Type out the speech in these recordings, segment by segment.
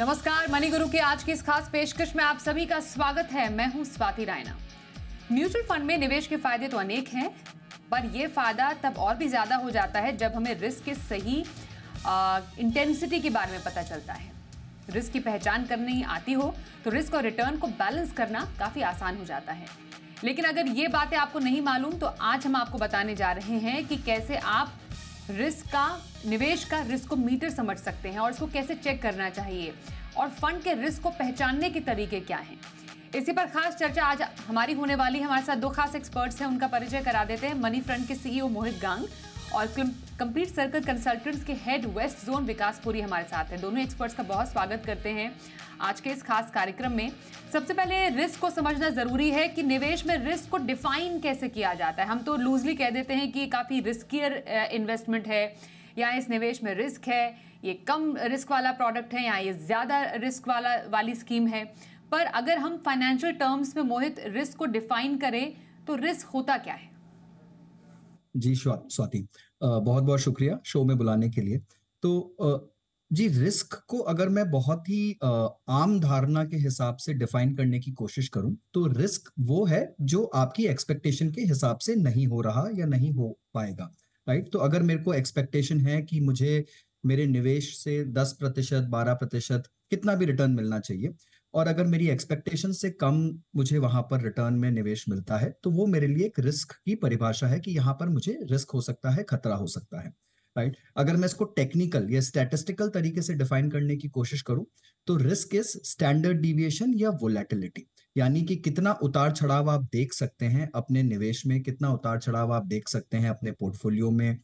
नमस्कार मनी गुरु की आज की इस खास पेशकश में आप सभी का स्वागत है मैं हूं स्वाति रायना म्यूचुअल फंड में निवेश के फायदे तो अनेक हैं पर यह फायदा तब और भी ज्यादा हो जाता है जब हमें रिस्क के सही इंटेंसिटी के बारे में पता चलता है रिस्क की पहचान करनी आती हो तो रिस्क और रिटर्न को बैलेंस करना काफ़ी आसान हो जाता है लेकिन अगर ये बातें आपको नहीं मालूम तो आज हम आपको बताने जा रहे हैं कि कैसे आप रिस्क का निवेश का रिस्क को मीटर समझ सकते हैं और इसको कैसे चेक करना चाहिए और फंड के रिस्क को पहचानने के तरीके क्या हैं इसी पर खास चर्चा आज हमारी होने वाली है हमारे साथ दो खास एक्सपर्ट्स हैं उनका परिचय करा देते हैं मनी फ्रंट के सीईओ e मोहित गांग और कंप्लीट सर्कल कंसल्टेंट्स के हेड वेस्ट जोन विकासपुरी हमारे साथ हैं दोनों एक्सपर्ट्स का बहुत स्वागत करते हैं आज के इस खास कार्यक्रम में सबसे पहले रिस्क को समझना ज़रूरी है कि निवेश में रिस्क को डिफाइन कैसे किया जाता है हम तो लूजली कह देते हैं कि काफ़ी रिस्कियर इन्वेस्टमेंट है या इस निवेश में रिस्क है ये कम रिस्क वाला प्रोडक्ट है या ये ज़्यादा रिस्क वाला वाली स्कीम है पर अगर हम फाइनेंशियल टर्म्स में मोहित रिस्क को डिफाइन करें तो रिस्क होता क्या है जी स्वाति बहुत बहुत शुक्रिया शो में बुलाने के लिए तो जी रिस्क को अगर मैं बहुत ही आम धारणा के हिसाब से डिफाइन करने की कोशिश करूं तो रिस्क वो है जो आपकी एक्सपेक्टेशन के हिसाब से नहीं हो रहा या नहीं हो पाएगा राइट तो अगर मेरे को एक्सपेक्टेशन है कि मुझे मेरे निवेश से दस प्रतिशत बारह प्रतिशत कितना भी रिटर्न मिलना चाहिए और अगर मेरी एक्सपेक्टेशन से कम मुझे वहां पर रिटर्न में निवेश मिलता है तो वो मेरे लिए एक रिस्क की परिभाषा है कि यहाँ पर मुझे रिस्क हो सकता है खतरा हो सकता है राइट right? अगर मैं इसको टेक्निकल या स्टैटिस्टिकल तरीके से डिफाइन करने की कोशिश करूं तो रिस्क इज स्टैंडर्ड डिविएशन या वोलेटिलिटी यानी कि कितना उतार चढ़ाव आप देख सकते हैं अपने निवेश में कितना उतार चढ़ाव आप देख सकते हैं अपने पोर्टफोलियो में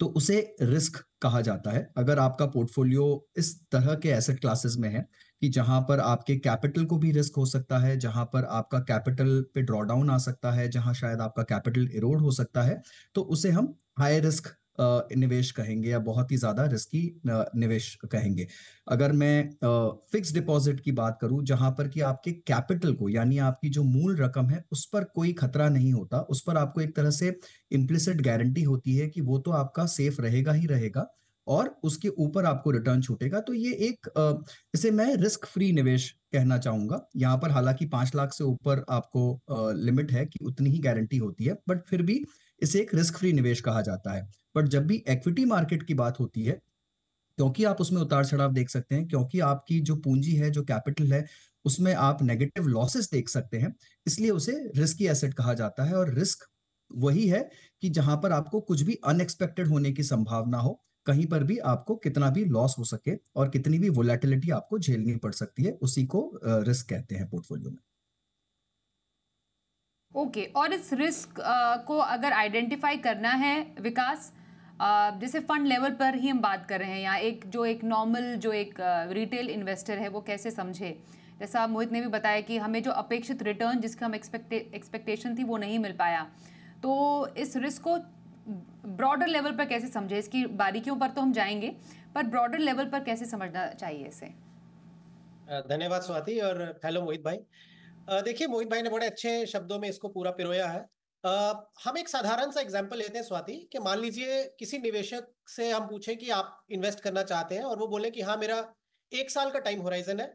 तो उसे रिस्क कहा जाता है अगर आपका पोर्टफोलियो इस तरह के एसेट क्लासेस में है कि जहां पर आपके कैपिटल को भी रिस्क हो सकता है जहां पर आपका कैपिटल पे ड्रॉडाउन आ सकता है जहां शायद आपका कैपिटल इरोड हो सकता है तो उसे हम हाई रिस्क निवेश कहेंगे या बहुत ही ज्यादा रिस्की निवेश कहेंगे अगर मैं फिक्स डिपॉजिट की बात करूं जहां पर कि आपके कैपिटल को यानी आपकी जो मूल रकम है उस पर कोई खतरा नहीं होता उस पर आपको एक तरह से इम्प्लिसिट गारंटी होती है कि वो तो आपका सेफ रहेगा ही रहेगा और उसके ऊपर आपको रिटर्न छूटेगा तो ये एक इसे मैं रिस्क फ्री निवेश कहना चाहूंगा यहाँ पर हालांकि पांच लाख से ऊपर आपको लिमिट है कि उतनी ही गारंटी होती है बट फिर भी इसे एक रिस्क फ्री निवेश कहा जाता है बट जब भी एक्विटी मार्केट की बात होती है क्योंकि आप उसमें उतार चढ़ाव देख सकते हैं क्योंकि आपकी जो पूंजी है जो कैपिटल है उसमें आप नेगेटिव लॉसेस देख सकते हैं इसलिए उसे रिस्की एसेट कहा जाता है और रिस्क वही है कि जहां पर आपको कुछ भी अनएक्सपेक्टेड होने की संभावना हो कहीं पर भी आपको कितना भी लॉस हो सके और कितनी भी वोलेटिलिटी आपको झेलनी पड़ सकती है उसी को रिस्क कहते हैं पोर्टफोलियो में ओके okay, और इस रिस्क आ, को अगर आइडेंटिफाई करना है विकास आ, जैसे फंड लेवल पर ही हम बात कर रहे हैं या एक जो एक नॉर्मल जो एक रिटेल इन्वेस्टर है वो कैसे समझे जैसा मोहित ने भी बताया कि हमें जो अपेक्षित रिटर्न जिसका हम एक्सपेक्टे एक्सपेक्टेशन थी वो नहीं मिल पाया तो इस रिस्क को ब्रॉडर लेवल पर कैसे समझे इसकी बारीकियों पर तो हम जाएंगे पर ब्रॉडर लेवल पर कैसे समझना चाहिए इसे धन्यवाद स्वाति और हेलो मोहित भाई देखिए मोहित भाई ने बड़े अच्छे शब्दों में इसको पूरा पिरोया है आ, हम एक साधारण सा एग्जाम्पल लेते हैं स्वाति कि मान लीजिए किसी निवेशक से हम पूछे कि आप इन्वेस्ट करना चाहते हैं और वो बोले कि हाँ मेरा एक साल का टाइम होराइजन है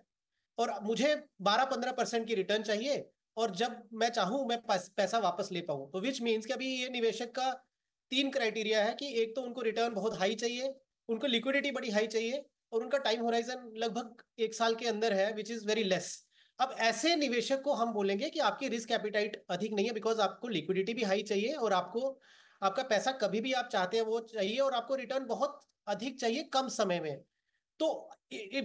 और मुझे 12-15 परसेंट की रिटर्न चाहिए और जब मैं चाहूँ मैं पैसा वापस ले पाऊँ तो विच मीन्स कि अभी ये निवेशक का तीन क्राइटेरिया है कि एक तो उनको रिटर्न बहुत हाई चाहिए उनको लिक्विडिटी बड़ी हाई चाहिए और उनका टाइम होराइजन लगभग एक साल के अंदर है विच इज वेरी लेस अब ऐसे निवेशक को हम बोलेंगे कि आपकी रिस्क एपिटाइट अधिक नहीं है बिकॉज आपको लिक्विडिटी भी हाई चाहिए और आपको आपका पैसा कभी भी आप चाहते हैं वो चाहिए और आपको रिटर्न बहुत अधिक चाहिए कम समय में तो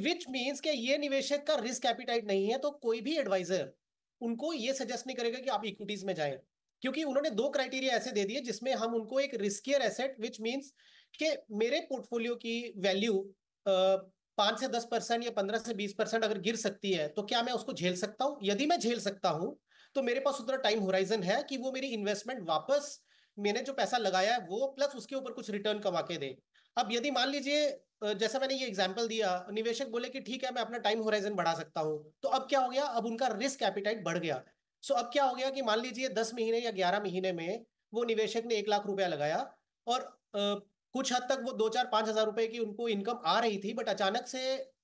विच मीन्स के ये निवेशक का रिस्क एपिटाइट नहीं है तो कोई भी एडवाइजर उनको ये सजेस्ट नहीं करेगा कि आप इक्विटीज में जाएं क्योंकि उन्होंने दो क्राइटेरिया ऐसे दे दिए जिसमें हम उनको एक रिस्कियर एसेट विच मीन्स के मेरे पोर्टफोलियो की वैल्यू पांच से दस परसेंट या पंद्रह से बीस परसेंट अगर गिर सकती है तो क्या मैं उसको झेल सकता हूं यदि मैं झेल सकता हूं तो मेरे पास उतना टाइम होराइजन है कि वो मेरी इन्वेस्टमेंट वापस मैंने जो पैसा लगाया है वो प्लस उसके ऊपर कुछ रिटर्न कमा के दे अब यदि मान लीजिए जैसा मैंने ये एग्जाम्पल दिया निवेशक बोले कि ठीक है मैं अपना टाइम होराइजन बढ़ा सकता हूँ तो अब क्या हो गया अब उनका रिस्क एपिटाइट बढ़ गया सो अब क्या हो गया कि मान लीजिए दस महीने या ग्यारह महीने में वो निवेशक ने एक लाख रुपया लगाया और आ, कुछ हद तक वो दो चार पांच हजार रुपए की उनको इनकम आ रही थी बट अचानक से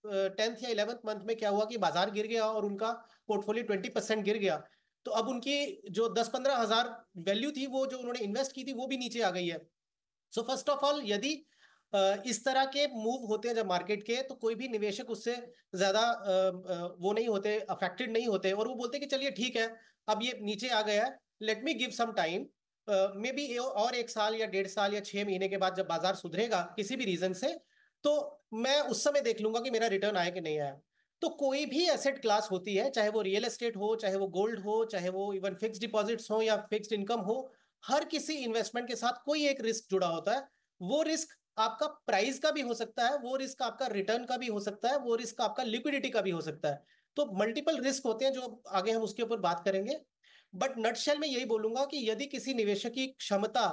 टेंथ या इलेवेंथ मंथ में क्या हुआ कि बाजार गिर गया और उनका पोर्टफोलियो ट्वेंटी परसेंट गिर गया तो अब उनकी जो दस पंद्रह हजार वैल्यू थी वो जो उन्होंने इन्वेस्ट की थी वो भी नीचे आ गई है सो फर्स्ट ऑफ ऑल यदि इस तरह के मूव होते हैं जब मार्केट के तो कोई भी निवेशक उससे ज्यादा वो नहीं होते अफेक्टेड नहीं होते और वो बोलते कि चलिए ठीक है अब ये नीचे आ गया है let me give some time maybe और एक साल या डेढ़ साल या छह महीने के बाद जब बाजार सुधरेगा किसी भी रीजन से तो मैं उस समय देख लूंगा कि मेरा रिटर्न आया कि नहीं आया तो कोई भी एसेट क्लास होती है चाहे वो रियल एस्टेट हो चाहे वो गोल्ड हो चाहे वो इवन फिक्स डिपॉजिट्स हो या फिक्स इनकम हो हर किसी इन्वेस्टमेंट के साथ कोई एक रिस्क जुड़ा होता है वो रिस्क आपका प्राइस का भी हो सकता है वो रिस्क आपका रिटर्न का भी हो सकता है वो रिस्क आपका लिक्विडिटी का भी हो सकता है तो मल्टीपल रिस्क होते हैं जो आगे हम उसके ऊपर बात करेंगे बट नटशेल में यही बोलूंगा कि यदि किसी निवेशक की क्षमता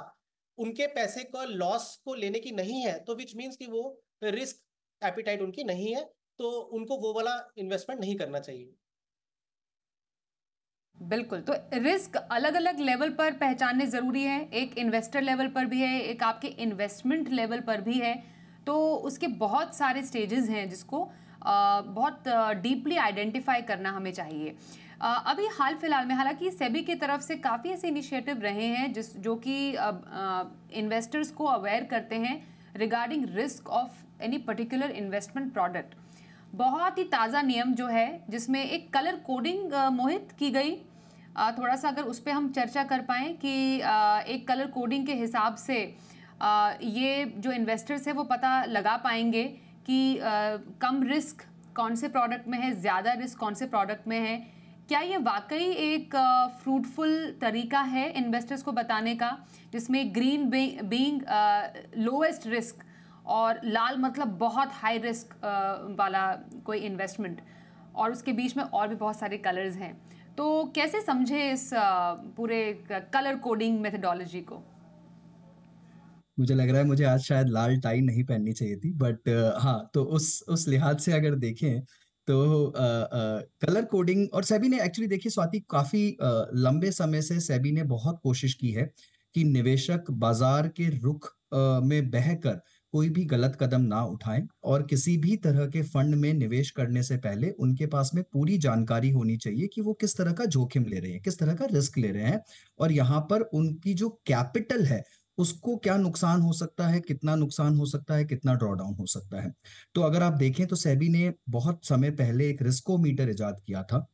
उनके पैसे का लॉस को लेने की नहीं है तो विच मीन्स कि वो रिस्क एपिटाइट उनकी नहीं है तो उनको वो वाला इन्वेस्टमेंट नहीं करना चाहिए बिल्कुल तो रिस्क अलग अलग लेवल पर पहचानने ज़रूरी है एक इन्वेस्टर लेवल पर भी है एक आपके इन्वेस्टमेंट लेवल पर भी है तो उसके बहुत सारे स्टेजेस हैं जिसको बहुत डीपली आइडेंटिफाई करना हमें चाहिए अभी हाल फिलहाल में हालांकि सेबी की तरफ से काफ़ी ऐसे इनिशिएटिव रहे हैं जिस जो कि इन्वेस्टर्स को अवेयर करते हैं regarding risk of any particular investment product बहुत ही ताज़ा नियम जो है जिसमें एक कलर कोडिंग मोहित की गई थोड़ा सा अगर उस पर हम चर्चा कर पाएँ कि एक कलर कोडिंग के हिसाब से ये जो इन्वेस्टर्स है वो पता लगा पाएंगे कि कम रिस्क कौन से प्रोडक्ट में है ज़्यादा रिस्क कौन से प्रोडक्ट में है क्या ये वाकई एक फ्रूटफुल तरीका है इन्वेस्टर्स को बताने का जिसमें ग्रीन बीइंग लोएस्ट रिस्क और लाल मतलब बहुत हाई रिस्क वाला कोई इन्वेस्टमेंट और उसके बीच में और भी बहुत सारे कलर्स हैं तो कैसे समझे इस पूरे कलर कोडिंग मेथडोलॉजी को मुझे लग रहा है मुझे आज शायद लाल टाई नहीं पहननी चाहिए थी बट हाँ तो उस उस लिहाज से अगर देखें तो कलर कोडिंग और सेबी ने एक्चुअली देखिए स्वाति काफी आ, लंबे समय से सेबी ने बहुत कोशिश की है कि निवेशक बाजार के रुख में बहकर कोई भी गलत कदम ना उठाएं और किसी भी तरह के फंड में निवेश करने से पहले उनके पास में पूरी जानकारी होनी चाहिए कि वो किस तरह का जोखिम ले रहे हैं किस तरह का रिस्क ले रहे हैं और यहाँ पर उनकी जो कैपिटल है उसको क्या नुकसान हो सकता है कितना नुकसान हो सकता है कितना ड्रॉडाउन हो सकता है तो अगर आप देखें तो सेबी ने बहुत समय पहले एक रिस्कोमीटर ईजाद किया था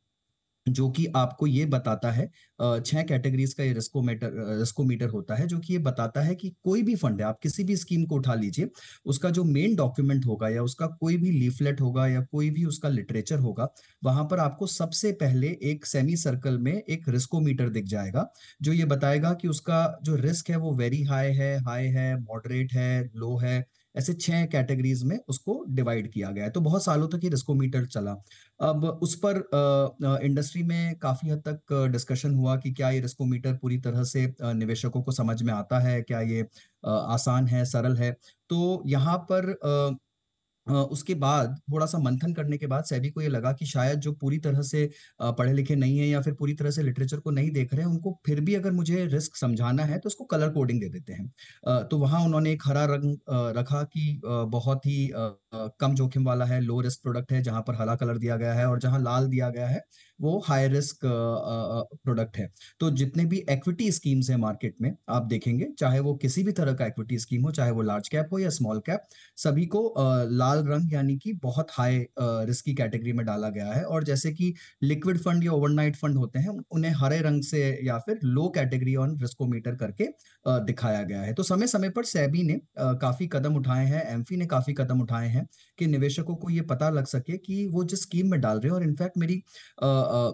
जो कि आपको ये बताता है छह कैटेगरीज का ये रिस्कोमीटर रिस्कोमीटर होता है जो कि ये बताता है कि कोई भी फंड है आप किसी भी स्कीम को उठा लीजिए उसका जो मेन डॉक्यूमेंट होगा या उसका कोई भी लीफलेट होगा या कोई भी उसका लिटरेचर होगा वहां पर आपको सबसे पहले एक सेमी सर्कल में एक रिस्कोमीटर दिख जाएगा जो ये बताएगा कि उसका जो रिस्क है वो वेरी हाई है हाई है मॉडरेट है लो है ऐसे छह कैटेगरीज में उसको डिवाइड किया गया है तो बहुत सालों तक ये रिस्कोमीटर चला अब उस पर इंडस्ट्री में काफी हद तक डिस्कशन हुआ कि क्या ये रिस्कोमीटर पूरी तरह से निवेशकों को समझ में आता है क्या ये आसान है सरल है तो यहाँ पर उसके बाद थोड़ा सा मंथन करने के बाद सैबी को ये लगा कि शायद जो पूरी तरह से पढ़े लिखे नहीं है या फिर पूरी तरह से लिटरेचर को नहीं देख रहे हैं उनको फिर भी अगर मुझे रिस्क समझाना है तो उसको कलर कोडिंग दे देते हैं तो वहां उन्होंने एक हरा रंग रखा कि बहुत ही कम जोखिम वाला है लो रिस्क प्रोडक्ट है जहां पर हरा कलर दिया गया है और जहां लाल दिया गया है वो हाई रिस्क प्रोडक्ट है तो जितने भी इक्विटी स्कीम्स हैं मार्केट में आप देखेंगे चाहे वो किसी भी तरह का इक्विटी स्कीम हो चाहे वो लार्ज कैप हो या स्मॉल कैप सभी को लाल रंग यानी कि बहुत हाई रिस्क की कैटेगरी में डाला गया है और जैसे कि लिक्विड फंड या ओवरनाइट फंड होते हैं उन्हें हरे रंग से या फिर लो कैटेगरी ऑन रिस्कोमीटर करके दिखाया गया है तो समय समय पर सेबी ने काफी कदम उठाए हैं एम्फी ने काफी कदम उठाए हैं कि निवेशकों को ये पता लग सके कि वो जिस स्कीम में डाल रहे हैं और इनफैक्ट मेरी आ, आ,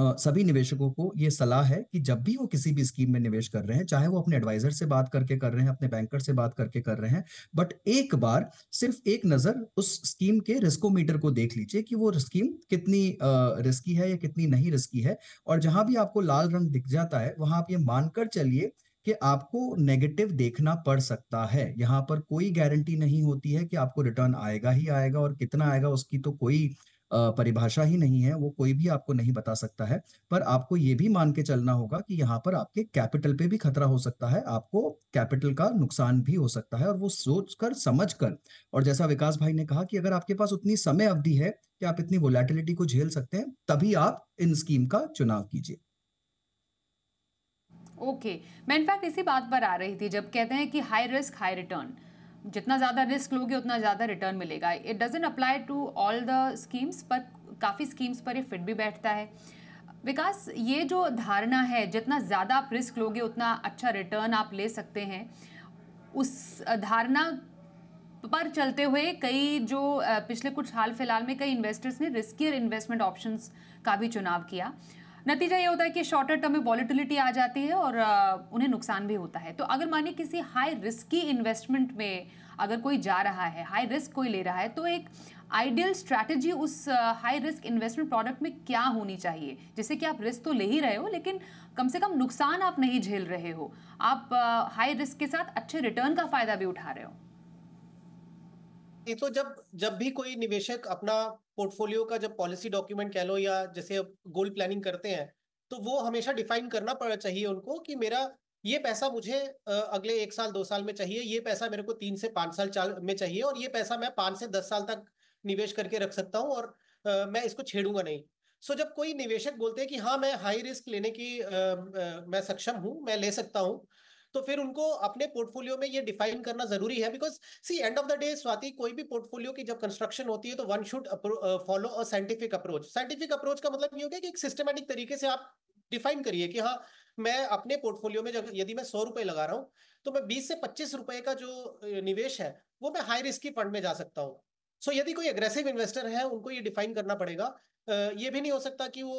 Uh, सभी निवेशकों को ये सलाह है कि जब भी वो किसी भी स्कीम में निवेश कर रहे हैं चाहे वो अपने एडवाइजर से बात करके कर रहे हैं अपने बैंकर से बात करके कर रहे हैं बट एक बार सिर्फ एक नजर उस स्कीम के रिस्कोमीटर को देख लीजिए कि वो स्कीम कितनी रिस्की है या कितनी नहीं रिस्की है और जहां भी आपको लाल रंग दिख जाता है वहां आप ये मानकर चलिए कि आपको नेगेटिव देखना पड़ सकता है यहाँ पर कोई गारंटी नहीं होती है कि आपको रिटर्न आएगा ही आएगा और कितना आएगा उसकी तो कोई परिभाषा ही नहीं है वो कोई भी आपको नहीं बता सकता है पर आपको ये भी मान के चलना होगा कि यहाँ पर आपके कैपिटल पे भी खतरा हो सकता है आपको कैपिटल का नुकसान भी हो सकता है और वो सोच कर समझ कर और जैसा विकास भाई ने कहा कि अगर आपके पास उतनी समय अवधि है कि आप इतनी वोलेटिलिटी को झेल सकते हैं तभी आप इन स्कीम का चुनाव कीजिए ओके मैं इनफैक्ट इसी बात पर आ रही थी जब कहते हैं कि हाई रिस्क हाई रिटर्न जितना ज़्यादा रिस्क लोगे उतना ज़्यादा रिटर्न मिलेगा it doesn't apply to all the schemes पर काफ़ी स्कीम्स पर ये फिट भी बैठता है विकास ये जो धारणा है जितना ज़्यादा आप रिस्क लोगे उतना अच्छा रिटर्न आप ले सकते हैं उस धारणा पर चलते हुए कई जो पिछले कुछ हाल फिलहाल में कई इन्वेस्टर्स ने रिस्कियर इन्वेस्टमेंट ऑप्शंस का भी चुनाव किया नतीजा ये होता है कि शॉर्टर टर्म में वॉलिटिलिटी आ जाती है और उन्हें नुकसान भी होता है तो अगर मानिए किसी हाई रिस्क की इन्वेस्टमेंट में अगर कोई जा रहा है हाई रिस्क कोई ले रहा है तो एक आइडियल स्ट्रैटेजी उस हाई रिस्क इन्वेस्टमेंट प्रोडक्ट में क्या होनी चाहिए जैसे कि आप रिस्क तो ले ही रहे हो लेकिन कम से कम नुकसान आप नहीं झेल रहे हो आप हाई रिस्क के साथ अच्छे रिटर्न का फ़ायदा भी उठा रहे हो ये तो जब जब भी कोई निवेशक अपना पोर्टफोलियो का जब पॉलिसी डॉक्यूमेंट कह लो या जैसे गोल प्लानिंग करते हैं तो वो हमेशा डिफाइन करना पड़ चाहिए उनको कि मेरा ये पैसा मुझे अगले एक साल दो साल में चाहिए ये पैसा मेरे को तीन से पाँच साल चाल में चाहिए और ये पैसा मैं पाँच से दस साल तक निवेश करके रख सकता हूँ और आ, मैं इसको छेड़ूंगा नहीं सो जब कोई निवेशक बोलते हैं कि हाँ मैं हाई रिस्क लेने की आ, आ, मैं सक्षम हूँ मैं ले सकता हूँ तो फिर उनको अपने पोर्टफोलियो में ये डिफाइन करना जरूरी है because see end of the day Swati कोई भी पोर्टफोलियो की जब कंस्ट्रक्शन होती है तो one should follow a scientific approach scientific approach का मतलब ये हो गया कि एक सिस्टमेटिक तरीके से आप डिफाइन करिए कि हाँ मैं अपने पोर्टफोलियो में जब यदि मैं सौ रुपए लगा रहा हूँ तो मैं बीस से पच्चीस रुपए का जो uh, निवेश है वो मैं हाई रिस्क फंड में जा सकता हूँ सो so, यदि कोई अग्रेसिव इन्वेस्टर है उनको ये डिफाइन करना पड़ेगा ये भी नहीं हो सकता कि वो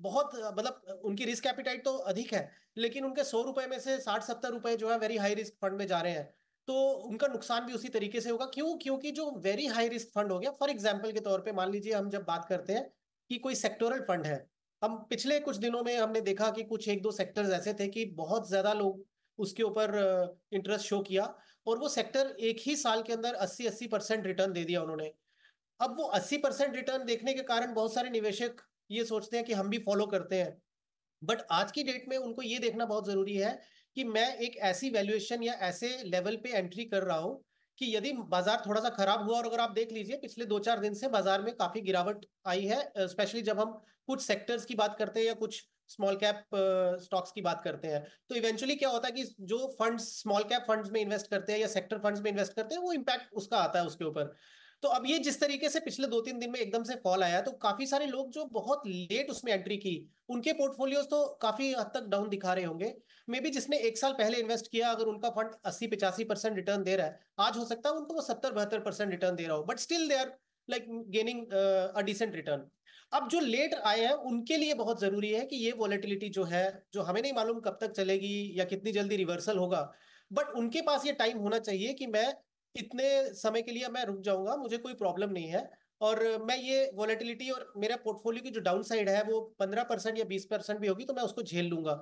बहुत मतलब उनकी रिस्क एपिटाइट तो अधिक है लेकिन उनके सौ रुपए में से साठ सत्तर रुपए जो है वेरी हाई रिस्क फंड में जा रहे हैं तो उनका नुकसान भी उसी तरीके से होगा क्यों क्योंकि जो वेरी हाई रिस्क फंड हो गया फॉर एग्जाम्पल के तौर पर मान लीजिए हम जब बात करते हैं कि कोई सेक्टोरल फंड है हम पिछले कुछ दिनों में हमने देखा कि कुछ एक दो सेक्टर्स ऐसे थे कि बहुत ज्यादा लोग उसके ऊपर इंटरेस्ट शो किया और वो सेक्टर एक ही साल के अंदर 80 80 परसेंट रिटर्न दे दिया उन्होंने अब वो 80 परसेंट रिटर्न देखने के कारण बहुत सारे निवेशक ये सोचते हैं कि हम भी फॉलो करते हैं बट आज की डेट में उनको ये देखना बहुत जरूरी है कि मैं एक ऐसी वैल्यूएशन या ऐसे लेवल पे एंट्री कर रहा हूँ कि यदि बाजार थोड़ा सा खराब हुआ और अगर आप देख लीजिए पिछले दो चार दिन से बाजार में काफी गिरावट आई है स्पेशली जब हम कुछ सेक्टर्स की बात करते हैं या कुछ स्मॉल कैप स्टॉक्स की बात करते हैं तो इवेंचुअली क्या होता है कि जो फंड्स स्मॉल कैप फंड्स में इन्वेस्ट करते हैं या सेक्टर फंड्स में इन्वेस्ट करते हैं वो इम्पैक्ट उसका आता है उसके ऊपर तो अब ये जिस तरीके से पिछले दो तीन दिन में एकदम से फॉल आया तो काफी सारे लोग जो बहुत लेट उसमें एंट्री की उनके पोर्टफोलियोज तो काफी हद तक डाउन दिखा रहे होंगे मे बी जिसने एक साल पहले इन्वेस्ट किया अगर उनका फंड अस्सी पिचासी परसेंट रिटर्न दे रहा है आज हो सकता है उनको वो सत्तर बहत्तर परसेंट रिटर्न दे रहा हो but still they are like gaining a decent return अब जो लेट आए हैं उनके लिए बहुत जरूरी है कि ये वॉलेटिलिटी जो है जो हमें नहीं मालूम कब तक चलेगी या कितनी जल्दी रिवर्सल होगा बट उनके पास ये टाइम होना चाहिए कि मैं इतने समय के लिए मैं रुक जाऊंगा मुझे कोई प्रॉब्लम नहीं है और मैं ये वॉलेटिलिटी और मेरा पोर्टफोलियो की जो डाउन साइड है वो पंद्रह परसेंट या बीस परसेंट भी होगी तो मैं उसको झेल लूंगा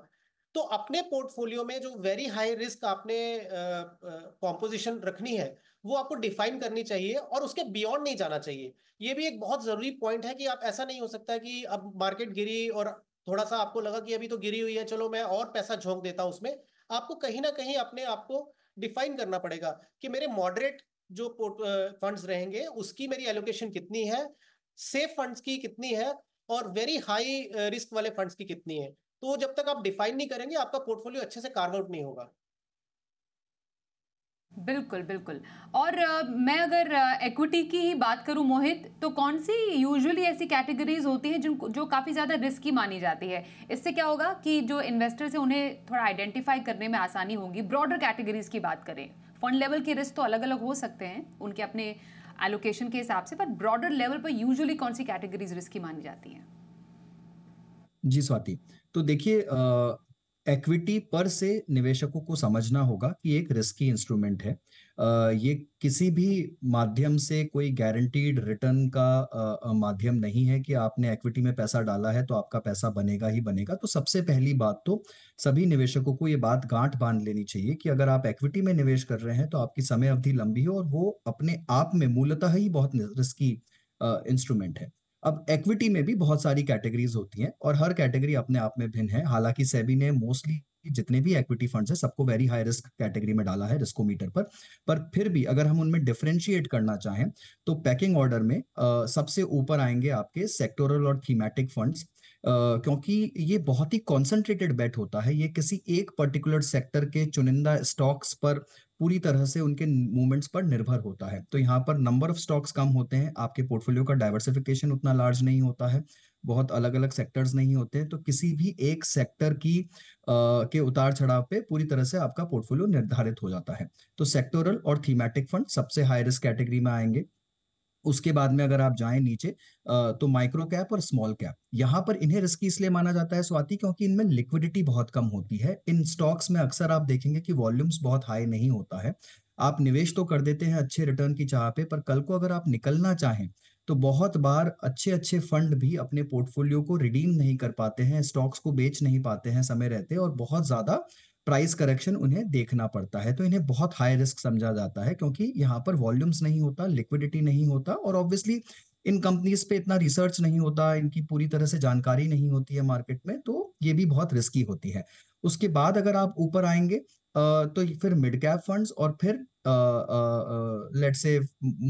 तो अपने पोर्टफोलियो में जो वेरी हाई रिस्क आपने कॉम्पोजिशन रखनी है वो आपको डिफाइन करनी चाहिए और उसके बियॉन्ड नहीं जाना चाहिए ये भी एक बहुत जरूरी पॉइंट है कि आप ऐसा नहीं हो सकता कि अब मार्केट गिरी और थोड़ा सा आपको लगा कि अभी तो गिरी हुई है चलो मैं और पैसा झोंक देता हूं उसमें आपको कहीं ना कहीं अपने आपको डिफाइन करना पड़ेगा कि मेरे मॉडरेट जो फंड्स रहेंगे उसकी मेरी एलोकेशन कितनी है सेफ फंड्स की कितनी है और वेरी हाई रिस्क वाले फंड्स की कितनी है तो जब तक आप डिफाइन नहीं करेंगे आपका पोर्टफोलियो अच्छे से कार्व आउट नहीं होगा बिल्कुल बिल्कुल और आ, मैं अगर इक्विटी की ही बात करूं मोहित तो कौन सी यूजुअली ऐसी कैटेगरीज होती हैं जिनको जो काफ़ी ज़्यादा रिस्की मानी जाती है इससे क्या होगा कि जो इन्वेस्टर्स हैं उन्हें थोड़ा आइडेंटिफाई करने में आसानी होगी ब्रॉडर कैटेगरीज की बात करें फंड लेवल के रिस्क तो अलग अलग हो सकते हैं उनके अपने एलोकेशन के हिसाब से पर ब्रॉडर लेवल पर यूजली कौन सी कैटेगरीज रिस्की मानी जाती हैं जी स्वाति तो देखिए एक्विटी पर से निवेशकों को समझना होगा कि एक रिस्की इंस्ट्रूमेंट है ये किसी भी माध्यम से कोई गारंटीड रिटर्न का माध्यम नहीं है कि आपने एक्विटी में पैसा डाला है तो आपका पैसा बनेगा ही बनेगा तो सबसे पहली बात तो सभी निवेशकों को ये बात गांठ बांध लेनी चाहिए कि अगर आप एक्विटी में निवेश कर रहे हैं तो आपकी समय अवधि लंबी हो और वो अपने आप में मूलतः ही बहुत रिस्की इंस्ट्रूमेंट है अब एक्विटी में भी बहुत सारी कैटेगरीज होती हैं और हर कैटेगरी अपने आप में भिन्न है हालांकि सेबी ने मोस्टली जितने भी इक्विटी फंड्स हैं सबको वेरी हाई रिस्क कैटेगरी में डाला है रिस्कोमीटर पर पर फिर भी अगर हम उनमें डिफ्रेंशिएट करना चाहें तो पैकिंग ऑर्डर में आ, सबसे ऊपर आएंगे आपके सेक्टोरल और थीमेटिक फंड्स क्योंकि ये बहुत ही कॉन्सेंट्रेटेड बेट होता है ये किसी एक पर्टिकुलर सेक्टर के चुनिंदा स्टॉक्स पर पूरी तरह से उनके मूवमेंट्स पर निर्भर होता है तो यहाँ पर नंबर ऑफ स्टॉक्स कम होते हैं आपके पोर्टफोलियो का डाइवर्सिफिकेशन उतना लार्ज नहीं होता है बहुत अलग अलग सेक्टर्स नहीं होते हैं तो किसी भी एक सेक्टर की आ, के उतार चढ़ाव पे पूरी तरह से आपका पोर्टफोलियो निर्धारित हो जाता है तो सेक्टोरल और थीमेटिक फंड सबसे हाई रिस्क कैटेगरी में आएंगे उसके बाद में अगर आप जाएं नीचे तो माइक्रो कैप और स्मॉल कैप यहाँ पर इन्हें रिस्की इसलिए माना जाता है स्वाति क्योंकि इनमें लिक्विडिटी बहुत कम होती है इन स्टॉक्स में अक्सर आप देखेंगे कि वॉल्यूम्स बहुत हाई नहीं होता है आप निवेश तो कर देते हैं अच्छे रिटर्न की चाह पे पर कल को अगर आप निकलना चाहें तो बहुत बार अच्छे अच्छे फंड भी अपने पोर्टफोलियो को रिडीम नहीं कर पाते हैं स्टॉक्स को बेच नहीं पाते हैं समय रहते और बहुत ज्यादा प्राइस करेक्शन उन्हें देखना पड़ता है तो इन्हें बहुत हाई रिस्क समझा जाता है क्योंकि यहाँ पर वॉल्यूम्स नहीं होता लिक्विडिटी नहीं होता और ऑब्वियसली इन कंपनीज पे इतना रिसर्च नहीं होता इनकी पूरी तरह से जानकारी नहीं होती है मार्केट में तो ये भी बहुत रिस्की होती है उसके बाद अगर आप ऊपर आएंगे तो फिर मिड कैप फंड्स और फिर let say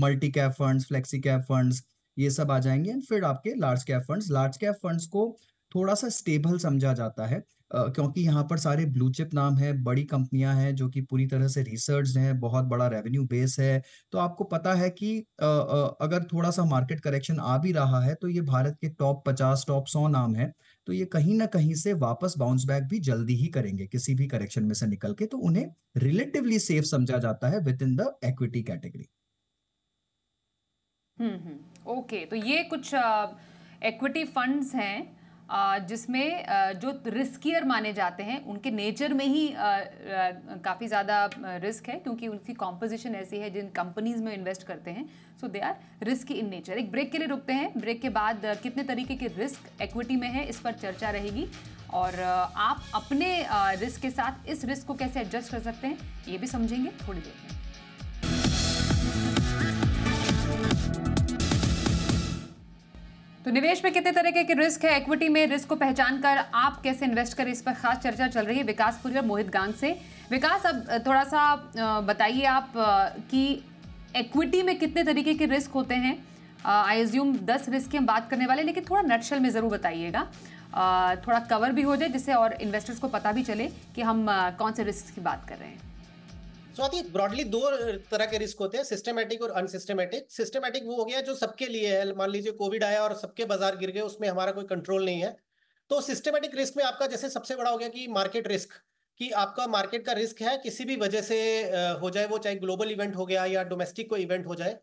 multi cap funds flexi cap funds ये सब आ जाएंगे एंड फिर आपके large cap funds large cap funds को थोड़ा सा स्टेबल समझा जाता है क्योंकि यहाँ पर सारे ब्लू चिप नाम है बड़ी कंपनियां हैं जो कि पूरी तरह से रिसर्च हैं बहुत बड़ा रेवेन्यू बेस है तो आपको पता है कि आ, आ, अगर थोड़ा सा मार्केट करेक्शन आ भी रहा है तो ये भारत के टॉप पचास टॉप सौ नाम है तो ये कहीं ना कहीं से वापस बाउंस बैक भी जल्दी ही करेंगे किसी भी करेक्शन में से निकल के तो उन्हें रिलेटिवली सेफ समझा जाता है within the equity category hmm okay hmm. तो ये कुछ एक्विटी फंड्स हैं जिसमें जो रिस्कियर माने जाते हैं उनके नेचर में ही काफ़ी ज़्यादा रिस्क है क्योंकि उनकी कॉम्पोजिशन ऐसी है जिन कंपनीज में इन्वेस्ट करते हैं so they are risk in nature एक ब्रेक के लिए रुकते हैं ब्रेक के बाद कितने तरीके के रिस्क एक्विटी में है इस पर चर्चा रहेगी और आप अपने रिस्क के साथ इस रिस्क को कैसे एडजस्ट कर सकते हैं ये भी समझेंगे थोड़ी देर में तो निवेश में कितने तरह के रिस्क है इक्विटी में रिस्क को पहचान कर आप कैसे इन्वेस्ट करें इस पर खास चर्चा चल रही है विकास पुरी और मोहित गांग से विकास अब थोड़ा सा बताइए आप कि इक्विटी में कितने तरीके के रिस्क होते हैं आई एज्यूम दस रिस्क की हम बात करने वाले लेकिन थोड़ा नटशल में ज़रूर बताइएगा थोड़ा कवर भी हो जाए जिससे और इन्वेस्टर्स को पता भी चले कि हम कौन से रिस्क की बात कर रहे हैं स्वाति ब्रॉडली दो तरह के रिस्क होते हैं सिस्टमेटिक और अनसिस्टमेटिक सिस्टमेटिक वो हो गया जो सबके लिए है मान लीजिए कोविड आया और सबके बाजार गिर गए उसमें हमारा कोई कंट्रोल नहीं है तो सिस्टमेटिक रिस्क में आपका जैसे सबसे बड़ा हो गया कि मार्केट रिस्क कि आपका मार्केट का रिस्क है किसी भी वजह से हो जाए वो चाहे ग्लोबल इवेंट हो गया या डोमेस्टिक कोई इवेंट हो जाए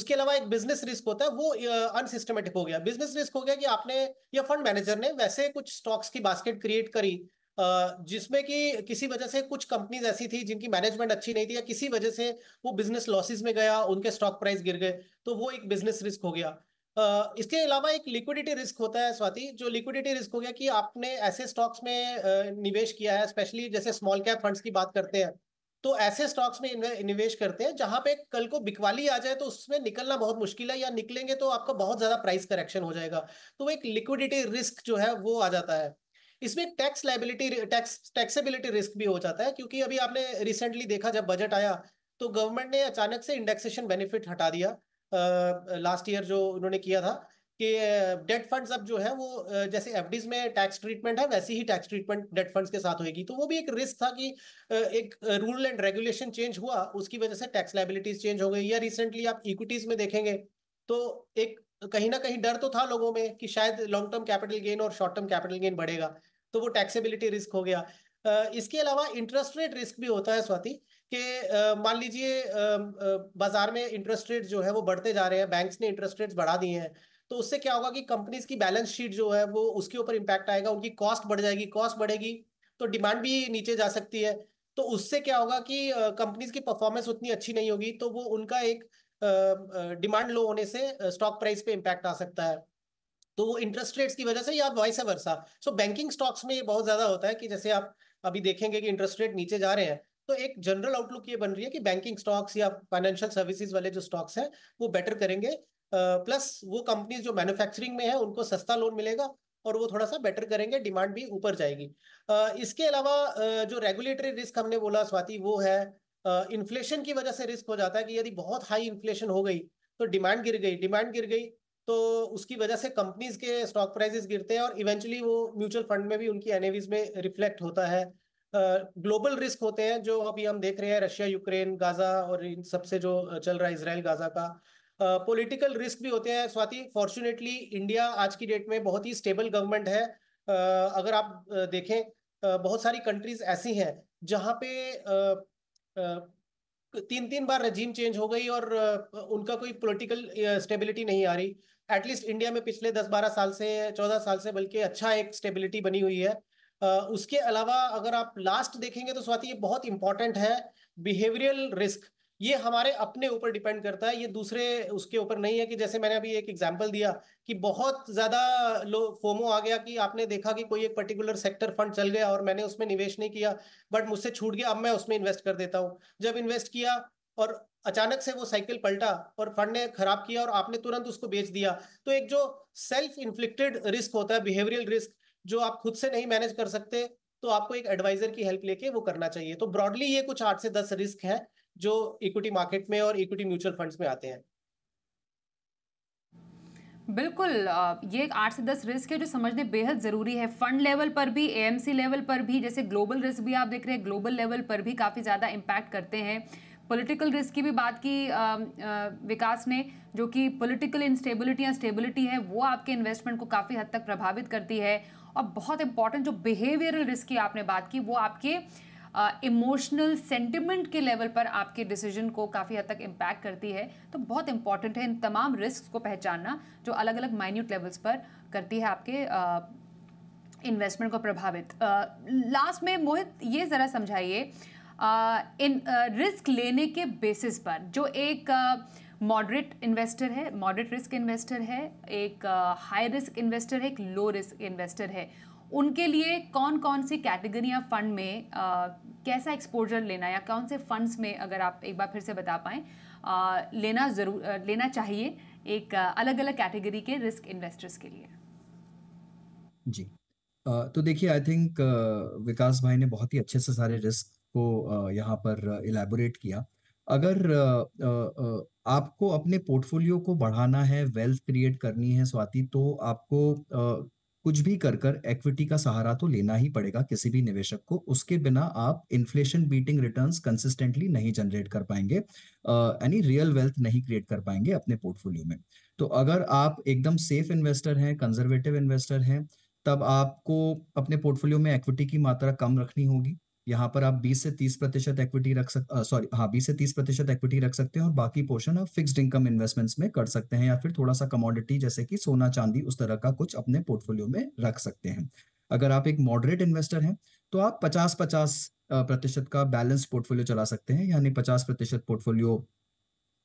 उसके अलावा एक बिजनेस रिस्क होता है वो अनसिस्टमेटिक हो गया बिजनेस रिस्क हो गया कि आपने या फंड मैनेजर ने वैसे कुछ स्टॉक्स की बास्केट क्रिएट करी जिसमें कि किसी वजह से कुछ कंपनीज ऐसी थी जिनकी मैनेजमेंट अच्छी नहीं थी या किसी वजह से वो बिजनेस लॉसेस में गया उनके स्टॉक प्राइस गिर गए तो वो एक बिजनेस रिस्क हो गया इसके अलावा एक लिक्विडिटी रिस्क होता है स्वाति जो लिक्विडिटी रिस्क हो गया कि आपने ऐसे स्टॉक्स में निवेश किया है स्पेशली जैसे स्मॉल कैप फंड्स की बात करते हैं तो ऐसे स्टॉक्स में निवेश करते हैं जहां पे कल को बिकवाली आ जाए तो उसमें निकलना बहुत मुश्किल है या निकलेंगे तो आपका बहुत ज्यादा प्राइस करेक्शन हो जाएगा तो एक लिक्विडिटी रिस्क जो है वो आ जाता है इसमें tax liability tax taxability risk भी हो जाता है क्योंकि अभी आपने रिसेंटली देखा जब बजट आया तो गवर्नमेंट ने अचानक से इंडेक्सेशन बेनिफिट हटा दिया लास्ट ईयर जो उन्होंने किया था कि डेट फंड्स अब जो है वो जैसे एफडीज में टैक्स ट्रीटमेंट है वैसी ही टैक्स ट्रीटमेंट डेट फंड्स के साथ होगी तो वो भी एक रिस्क था कि एक रूल एंड रेगुलेशन चेंज हुआ उसकी वजह से टैक्स लाइबिलिटीज चेंज हो गई या रिसेंटली आप इक्विटीज में देखेंगे तो एक कहीं ना कहीं डर तो था लोगों में कि शायद लॉन्ग टर्म कैपिटल गेन और शॉर्ट टर्म कैपिटल गेन बढ़ेगा तो वो टैक्सेबिलिटी रिस्क हो गया इसके अलावा इंटरेस्ट रेट रिस्क भी होता है स्वाति कि मान लीजिए बाजार में इंटरेस्ट रेट जो है वो बढ़ते जा रहे हैं बैंक्स ने इंटरेस्ट रेट्स बढ़ा दिए हैं तो उससे क्या होगा कि कंपनीज की बैलेंस शीट जो है वो उसके ऊपर इंपैक्ट आएगा उनकी कॉस्ट बढ़ जाएगी कॉस्ट बढ़ेगी तो डिमांड भी नीचे जा सकती है तो उससे क्या होगा कि कंपनीज की परफॉर्मेंस उतनी अच्छी नहीं होगी तो वो उनका एक डिमांड लो होने से स्टॉक प्राइस पे इम्पैक्ट आ सकता है तो वो इंटरेस्ट रेट्स की वजह से या vice versa so banking stocks में ये बहुत ज़्यादा होता है कि जैसे आप अभी देखेंगे कि इंटरेस्ट रेट नीचे जा रहे हैं तो एक जनरल आउटलुक ये बन रही है कि बैंकिंग स्टॉक्स या फाइनेंशियल सर्विसेज वाले जो स्टॉक्स हैं वो बेटर करेंगे प्लस वो कंपनीज जो मैन्युफैक्चरिंग में है उनको सस्ता लोन मिलेगा और वो थोड़ा सा बेटर करेंगे डिमांड भी ऊपर जाएगी इसके अलावा जो रेगुलेटरी रिस्क हमने बोला स्वाति वो है इन्फ्लेशन की वजह से रिस्क हो जाता है कि यदि बहुत हाई इन्फ्लेशन हो गई तो डिमांड गिर गई डिमांड गिर गई तो उसकी वजह से कंपनीज के स्टॉक प्राइसेस गिरते हैं और इवेंचुअली वो म्यूचुअल फंड में भी उनकी एनएवीज में रिफ्लेक्ट होता है ग्लोबल uh, रिस्क होते हैं जो अभी हम देख रहे हैं रशिया यूक्रेन गाजा और इन सबसे जो चल रहा है इसराइल गाजा का पॉलिटिकल uh, रिस्क भी होते हैं स्वाति फॉर्चुनेटली इंडिया आज की डेट में बहुत ही स्टेबल गवर्नमेंट है uh, अगर आप देखें बहुत सारी कंट्रीज ऐसी हैं जहाँ पे तीन तीन बार रजीम चेंज हो गई और उनका कोई पॉलिटिकल स्टेबिलिटी नहीं आ रही एटलीस्ट इंडिया में पिछले दस बारह साल से चौदह साल से बल्कि अच्छा एक स्टेबिलिटी बनी हुई है उसके अलावा अगर आप लास्ट देखेंगे तो स्वाति ये बहुत इंपॉर्टेंट है बिहेवियरल रिस्क ये हमारे अपने ऊपर डिपेंड करता है ये दूसरे उसके ऊपर नहीं है कि जैसे मैंने अभी एक एग्जाम्पल दिया कि बहुत ज्यादा लो फोमो आ गया कि आपने देखा कि कोई एक पर्टिकुलर सेक्टर फंड चल गया और मैंने उसमें निवेश नहीं किया बट मुझसे छूट गया अब मैं उसमें इन्वेस्ट कर देता हूँ जब इन्वेस्ट किया और अचानक से वो साइकिल पलटा और फंड ने खराब किया और आपने तुरंत उसको बेच दिया तो एक जो सेल्फ इन्फ्लिक्टेड रिस्क होता है बिहेवियरल रिस्क जो आप खुद से नहीं मैनेज कर सकते तो आपको एक एडवाइजर की हेल्प लेके वो करना चाहिए तो ब्रॉडली ये कुछ आठ से दस रिस्क है जो इक्विटी मार्केट में और इक्विटी म्यूचुअल फंड में आते हैं बिल्कुल ये आठ से दस रिस्क है जो समझने बेहद ज़रूरी है फंड लेवल पर भी एएमसी लेवल पर भी जैसे ग्लोबल रिस्क भी आप देख रहे हैं ग्लोबल लेवल पर भी काफ़ी ज़्यादा इम्पैक्ट करते हैं पॉलिटिकल रिस्क की भी बात की आ, आ, विकास ने जो कि पॉलिटिकल इंस्टेबिलिटी या स्टेबिलिटी है वो आपके इन्वेस्टमेंट को काफ़ी हद तक प्रभावित करती है और बहुत इंपॉर्टेंट जो बिहेवियरल रिस्क की आपने बात की वो आपके इमोशनल uh, सेंटिमेंट के लेवल पर आपके डिसीजन को काफ़ी हद तक इम्पैक्ट करती है तो बहुत इंपॉर्टेंट है इन तमाम रिस्क को पहचानना जो अलग अलग माइन्यूट लेवल्स पर करती है आपके इन्वेस्टमेंट uh, को प्रभावित लास्ट uh, में मोहित ये ज़रा समझाइए इन रिस्क लेने के बेसिस पर जो एक मॉडरेट इन्वेस्टर है मॉडरेट रिस्क इन्वेस्टर है एक हाई रिस्क इन्वेस्टर है एक लो रिस्क इन्वेस्टर है उनके लिए कौन कौन सी कैटेगरी या फंड में आ, कैसा एक्सपोजर लेना या कौन से फंड्स में अगर आप एक बार फिर से बता पाएँ लेना ज़रूर लेना चाहिए एक अलग अलग कैटेगरी के रिस्क इन्वेस्टर्स के लिए जी तो देखिए आई थिंक विकास भाई ने बहुत ही अच्छे से सारे रिस्क को यहाँ पर इलेबोरेट किया अगर आपको अपने पोर्टफोलियो को बढ़ाना है वेल्थ क्रिएट करनी है स्वाति तो आपको कुछ भी कर कर एक्विटी का सहारा तो लेना ही पड़ेगा किसी भी निवेशक को उसके बिना आप इन्फ्लेशन बीटिंग रिटर्न्स कंसिस्टेंटली नहीं जनरेट कर पाएंगे यानी रियल वेल्थ नहीं क्रिएट कर पाएंगे अपने पोर्टफोलियो में तो अगर आप एकदम सेफ इन्वेस्टर हैं कंजर्वेटिव इन्वेस्टर हैं तब आपको अपने पोर्टफोलियो में एक्विटी की मात्रा कम रखनी होगी यहाँ पर आप 20 से 30 प्रतिशत इक्विटी रख सक सॉरी हाँ बीस से 30 प्रतिशत इक्विटी रख सकते हैं और बाकी पोर्शन आप फिक्स्ड इनकम इन्वेस्टमेंट्स में कर सकते हैं या फिर थोड़ा सा कमोडिटी जैसे कि सोना चांदी उस तरह का कुछ अपने पोर्टफोलियो में रख सकते हैं अगर आप एक मॉडरेट इन्वेस्टर हैं तो आप पचास पचास प्रतिशत का बैलेंस पोर्टफोलियो चला सकते हैं यानी पचास प्रतिशत पोर्टफोलियो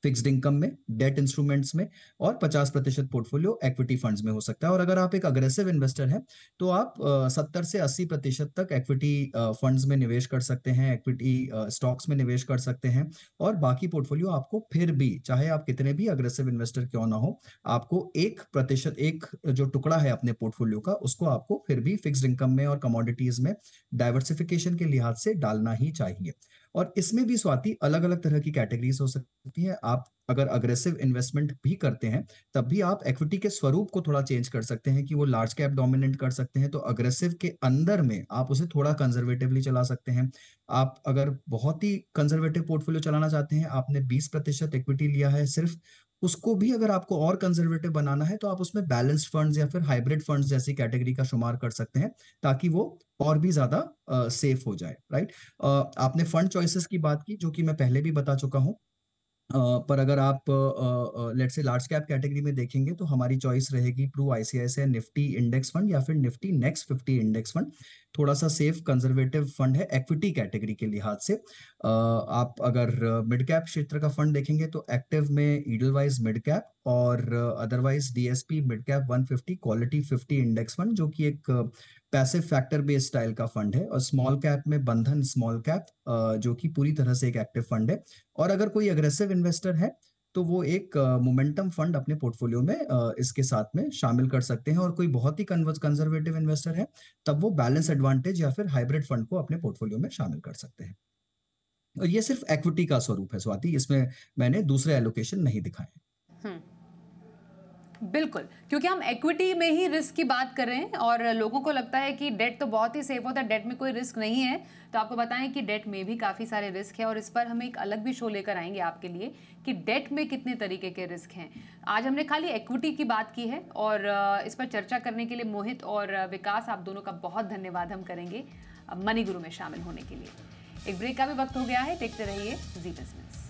फिक्स्ड इनकम में डेट इंस्ट्रूमेंट्स में और 50 प्रतिशत पोर्टफोलियो इक्विटी फंड्स में हो सकता है और अगर आप एक अग्रेसिव इन्वेस्टर हैं तो आप सत्तर से अस्सी प्रतिशत तक इक्विटी फंड्स में निवेश कर सकते हैं इक्विटी स्टॉक्स में निवेश कर सकते हैं और बाकी पोर्टफोलियो आपको फिर भी चाहे आप कितने भी अग्रेसिव इन्वेस्टर क्यों ना हो आपको एक प्रतिशत एक जो टुकड़ा है अपने पोर्टफोलियो का उसको आपको फिर भी फिक्सड इनकम में और कमोडिटीज में डाइवर्सिफिकेशन के लिहाज से डालना ही चाहिए और इसमें भी स्वाति अलग अलग तरह की कैटेगरीज हो सकती है आप अगर अग्रेसिव इन्वेस्टमेंट भी करते हैं तब भी आप इक्विटी के स्वरूप को थोड़ा चेंज कर सकते हैं कि वो लार्ज कैप डोमिनेंट कर सकते हैं तो अग्रेसिव के अंदर में आप उसे थोड़ा कंजर्वेटिवली चला सकते हैं आप अगर बहुत ही कंजर्वेटिव पोर्टफोलियो चलाना चाहते हैं आपने बीस प्रतिशत इक्विटी लिया है सिर्फ उसको भी अगर आपको और कंजर्वेटिव बनाना है तो आप उसमें बैलेंस फंड्स या फिर हाइब्रिड फंड्स जैसी कैटेगरी का शुमार कर सकते हैं ताकि वो और भी ज्यादा सेफ हो जाए राइट आ, आपने फंड चॉइसेस की बात की जो कि मैं पहले भी बता चुका हूँ पर अगर आप लेट से लार्ज कैप कैटेगरी में देखेंगे तो हमारी चॉइस रहेगी Pru ICICI Nifty index fund या फिर Nifty next fifty index fund थोड़ा सा सेफ कंजर्वेटिव फंड है एक्विटी कैटेगरी के लिहाज से आप अगर मिड कैप क्षेत्र का फंड देखेंगे तो एक्टिव में ईडलवाइज मिड कैप और otherwise DSP mid cap one quality fifty index fund जो कि एक पैसे फैक्टर बेस्ड स्टाइल का फंड है और स्मॉल कैप में बंधन स्मॉल कैप जो कि पूरी तरह से एक एक्टिव फंड है और अगर कोई अग्रेसिव इन्वेस्टर है तो वो एक मोमेंटम फंड अपने पोर्टफोलियो में इसके साथ में शामिल कर सकते हैं और कोई बहुत ही कंजर्वेटिव इन्वेस्टर है तब वो बैलेंस एडवांटेज या फिर हाइब्रिड फंड को अपने पोर्टफोलियो में शामिल कर सकते हैं और ये सिर्फ एक्विटी का स्वरूप है स्वाति इसमें मैंने दूसरे एलोकेशन नहीं दिखाए बिल्कुल क्योंकि हम इक्विटी में ही रिस्क की बात कर रहे हैं और लोगों को लगता है कि डेट तो बहुत ही सेफ होता है डेट में कोई रिस्क नहीं है तो आपको बताएं कि डेट में भी काफ़ी सारे रिस्क है और इस पर हम एक अलग भी शो लेकर आएंगे आपके लिए कि डेट में कितने तरीके के रिस्क हैं आज हमने खाली इक्विटी की बात की है और इस पर चर्चा करने के लिए मोहित और विकास आप दोनों का बहुत धन्यवाद हम करेंगे मनी गुरु में शामिल होने के लिए एक ब्रेक का भी वक्त हो गया है देखते रहिए जी बिजनेस